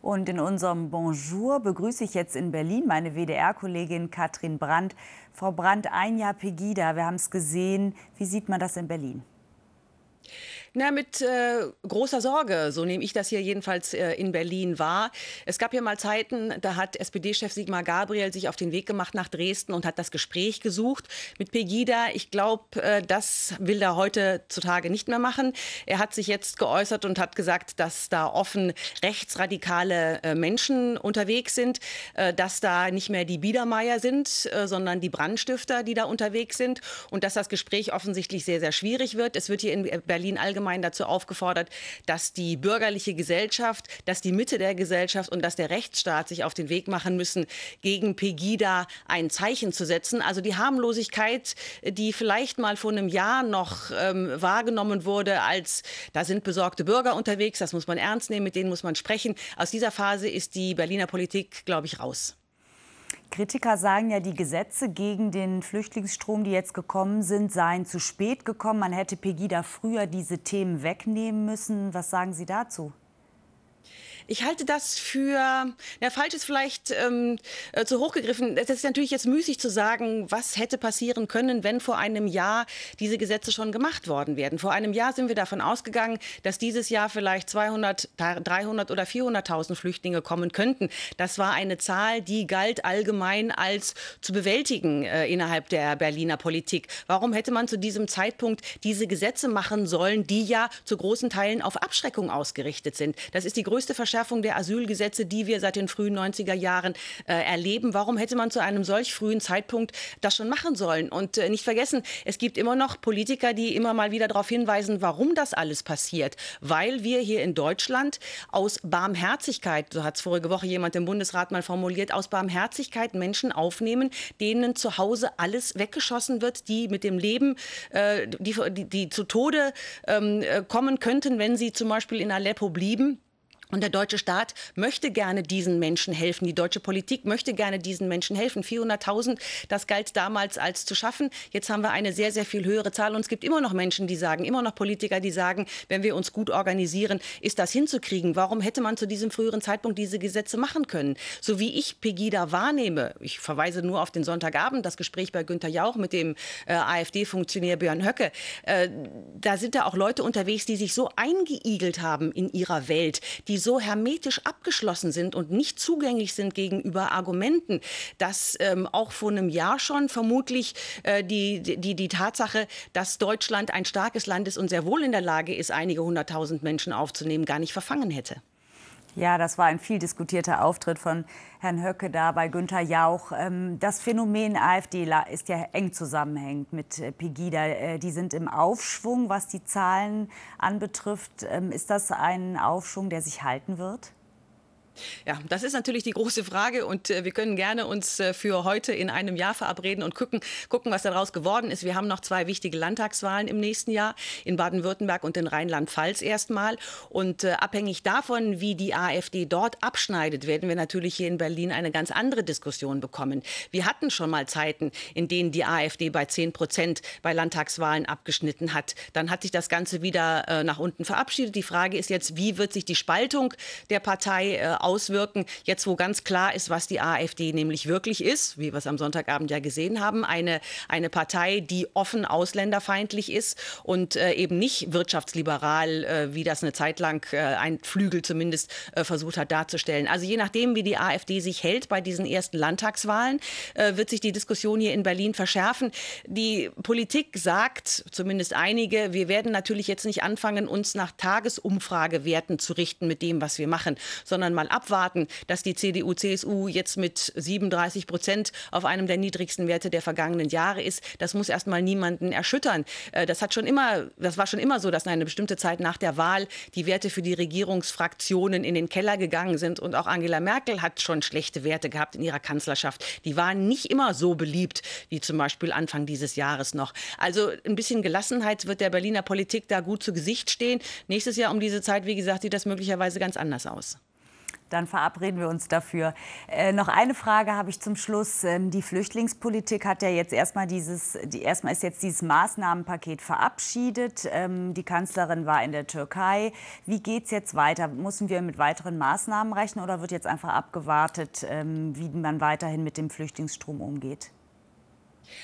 Und in unserem Bonjour begrüße ich jetzt in Berlin meine WDR-Kollegin Katrin Brandt. Frau Brandt, ein Jahr Pegida, wir haben es gesehen. Wie sieht man das in Berlin? Na, mit äh, großer Sorge. So nehme ich das hier jedenfalls äh, in Berlin wahr. Es gab ja mal Zeiten, da hat SPD-Chef Sigmar Gabriel sich auf den Weg gemacht nach Dresden und hat das Gespräch gesucht mit Pegida. Ich glaube, äh, das will er heutzutage nicht mehr machen. Er hat sich jetzt geäußert und hat gesagt, dass da offen rechtsradikale äh, Menschen unterwegs sind, äh, dass da nicht mehr die Biedermeier sind, äh, sondern die Brandstifter, die da unterwegs sind und dass das Gespräch offensichtlich sehr, sehr schwierig wird. Es wird hier in Berlin allgemein allgemein dazu aufgefordert, dass die bürgerliche Gesellschaft, dass die Mitte der Gesellschaft und dass der Rechtsstaat sich auf den Weg machen müssen, gegen Pegida ein Zeichen zu setzen. Also die Harmlosigkeit, die vielleicht mal vor einem Jahr noch ähm, wahrgenommen wurde, als da sind besorgte Bürger unterwegs, das muss man ernst nehmen, mit denen muss man sprechen. Aus dieser Phase ist die Berliner Politik, glaube ich, raus. Kritiker sagen ja, die Gesetze gegen den Flüchtlingsstrom, die jetzt gekommen sind, seien zu spät gekommen. Man hätte Pegida früher diese Themen wegnehmen müssen. Was sagen Sie dazu? Ich halte das für, ja, falsch ist vielleicht ähm, äh, zu hoch gegriffen. Es ist natürlich jetzt müßig zu sagen, was hätte passieren können, wenn vor einem Jahr diese Gesetze schon gemacht worden wären. Vor einem Jahr sind wir davon ausgegangen, dass dieses Jahr vielleicht 200, 300 oder 400.000 Flüchtlinge kommen könnten. Das war eine Zahl, die galt allgemein als zu bewältigen äh, innerhalb der Berliner Politik. Warum hätte man zu diesem Zeitpunkt diese Gesetze machen sollen, die ja zu großen Teilen auf Abschreckung ausgerichtet sind? Das ist die größte Verschärfung Verschärfung der Asylgesetze, die wir seit den frühen 90er Jahren äh, erleben. Warum hätte man zu einem solch frühen Zeitpunkt das schon machen sollen? Und äh, nicht vergessen, es gibt immer noch Politiker, die immer mal wieder darauf hinweisen, warum das alles passiert. Weil wir hier in Deutschland aus Barmherzigkeit, so hat es vorige Woche jemand im Bundesrat mal formuliert, aus Barmherzigkeit Menschen aufnehmen, denen zu Hause alles weggeschossen wird, die mit dem Leben, äh, die, die, die, zu Tode ähm, äh, kommen könnten, wenn sie zum Beispiel in Aleppo blieben. Und der deutsche Staat möchte gerne diesen Menschen helfen. Die deutsche Politik möchte gerne diesen Menschen helfen. 400.000, das galt damals als zu schaffen. Jetzt haben wir eine sehr, sehr viel höhere Zahl. Und es gibt immer noch Menschen, die sagen, immer noch Politiker, die sagen, wenn wir uns gut organisieren, ist das hinzukriegen. Warum hätte man zu diesem früheren Zeitpunkt diese Gesetze machen können? So wie ich Pegida wahrnehme, ich verweise nur auf den Sonntagabend, das Gespräch bei Günter Jauch mit dem äh, AfD-Funktionär Björn Höcke. Äh, da sind da auch Leute unterwegs, die sich so eingeigelt haben in ihrer Welt, die so hermetisch abgeschlossen sind und nicht zugänglich sind gegenüber Argumenten, dass ähm, auch vor einem Jahr schon vermutlich äh, die, die, die Tatsache, dass Deutschland ein starkes Land ist und sehr wohl in der Lage ist, einige hunderttausend Menschen aufzunehmen, gar nicht verfangen hätte. Ja, das war ein viel diskutierter Auftritt von Herrn Höcke da bei Günther Jauch. Ähm, das Phänomen AfD ist ja eng zusammenhängend mit äh, Pegida. Äh, die sind im Aufschwung, was die Zahlen anbetrifft. Ähm, ist das ein Aufschwung, der sich halten wird? Ja, das ist natürlich die große Frage und äh, wir können gerne uns äh, für heute in einem Jahr verabreden und gucken, gucken, was daraus geworden ist. Wir haben noch zwei wichtige Landtagswahlen im nächsten Jahr in Baden-Württemberg und in Rheinland-Pfalz erstmal. Und äh, abhängig davon, wie die AfD dort abschneidet, werden wir natürlich hier in Berlin eine ganz andere Diskussion bekommen. Wir hatten schon mal Zeiten, in denen die AfD bei 10 Prozent bei Landtagswahlen abgeschnitten hat. Dann hat sich das Ganze wieder äh, nach unten verabschiedet. Die Frage ist jetzt, wie wird sich die Spaltung der Partei äh, auswirken, jetzt wo ganz klar ist, was die AfD nämlich wirklich ist, wie wir es am Sonntagabend ja gesehen haben, eine, eine Partei, die offen ausländerfeindlich ist und äh, eben nicht wirtschaftsliberal, äh, wie das eine Zeit lang äh, ein Flügel zumindest äh, versucht hat darzustellen. Also je nachdem, wie die AfD sich hält bei diesen ersten Landtagswahlen, äh, wird sich die Diskussion hier in Berlin verschärfen. Die Politik sagt, zumindest einige, wir werden natürlich jetzt nicht anfangen, uns nach Tagesumfragewerten zu richten mit dem, was wir machen, sondern mal abwarten, dass die CDU, CSU jetzt mit 37 Prozent auf einem der niedrigsten Werte der vergangenen Jahre ist. Das muss erstmal niemanden erschüttern. Äh, das hat schon immer, das war schon immer so, dass eine bestimmte Zeit nach der Wahl die Werte für die Regierungsfraktionen in den Keller gegangen sind. Und auch Angela Merkel hat schon schlechte Werte gehabt in ihrer Kanzlerschaft. Die waren nicht immer so beliebt wie zum Beispiel Anfang dieses Jahres noch. Also ein bisschen Gelassenheit wird der Berliner Politik da gut zu Gesicht stehen. Nächstes Jahr um diese Zeit, wie gesagt, sieht das möglicherweise ganz anders aus dann verabreden wir uns dafür. Äh, noch eine Frage habe ich zum Schluss. Ähm, die Flüchtlingspolitik hat ja jetzt erstmal dieses, die, erstmal ist jetzt dieses Maßnahmenpaket verabschiedet. Ähm, die Kanzlerin war in der Türkei. Wie geht es jetzt weiter? Müssen wir mit weiteren Maßnahmen rechnen oder wird jetzt einfach abgewartet, ähm, wie man weiterhin mit dem Flüchtlingsstrom umgeht?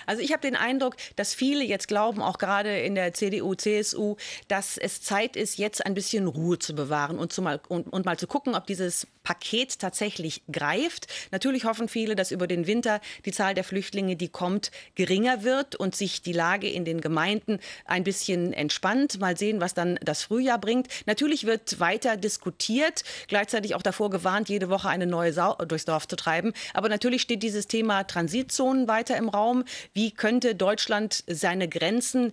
Also ich habe den Eindruck, dass viele jetzt glauben, auch gerade in der CDU, CSU, dass es Zeit ist, jetzt ein bisschen Ruhe zu bewahren und, zu mal, und, und mal zu gucken, ob dieses Paket tatsächlich greift. Natürlich hoffen viele, dass über den Winter die Zahl der Flüchtlinge, die kommt, geringer wird und sich die Lage in den Gemeinden ein bisschen entspannt. Mal sehen, was dann das Frühjahr bringt. Natürlich wird weiter diskutiert, gleichzeitig auch davor gewarnt, jede Woche eine neue Sau durchs Dorf zu treiben. Aber natürlich steht dieses Thema Transitzonen weiter im Raum. Wie könnte Deutschland seine Grenzen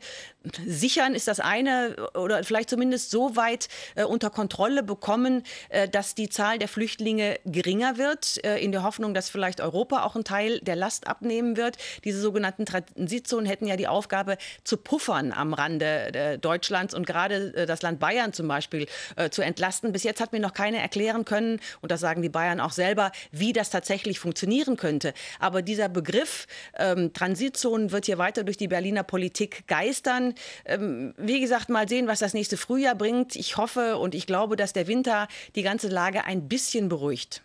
sichern, ist das eine, oder vielleicht zumindest so weit äh, unter Kontrolle bekommen, äh, dass die Zahl der Flüchtlinge Flüchtlinge geringer wird, äh, in der Hoffnung, dass vielleicht Europa auch einen Teil der Last abnehmen wird. Diese sogenannten Transitzonen hätten ja die Aufgabe, zu puffern am Rande äh, Deutschlands und gerade äh, das Land Bayern zum Beispiel zu entlasten. Bis jetzt hat mir noch keiner erklären können, und das sagen die Bayern auch selber, wie das tatsächlich funktionieren könnte. Aber dieser Begriff ähm, Transitzonen wird hier weiter durch die Berliner Politik geistern. Ähm, wie gesagt, mal sehen, was das nächste Frühjahr bringt. Ich hoffe und ich glaube, dass der Winter die ganze Lage ein bisschen bisschen beruhigt.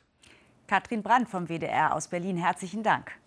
Katrin Brandt vom WDR aus Berlin, herzlichen Dank.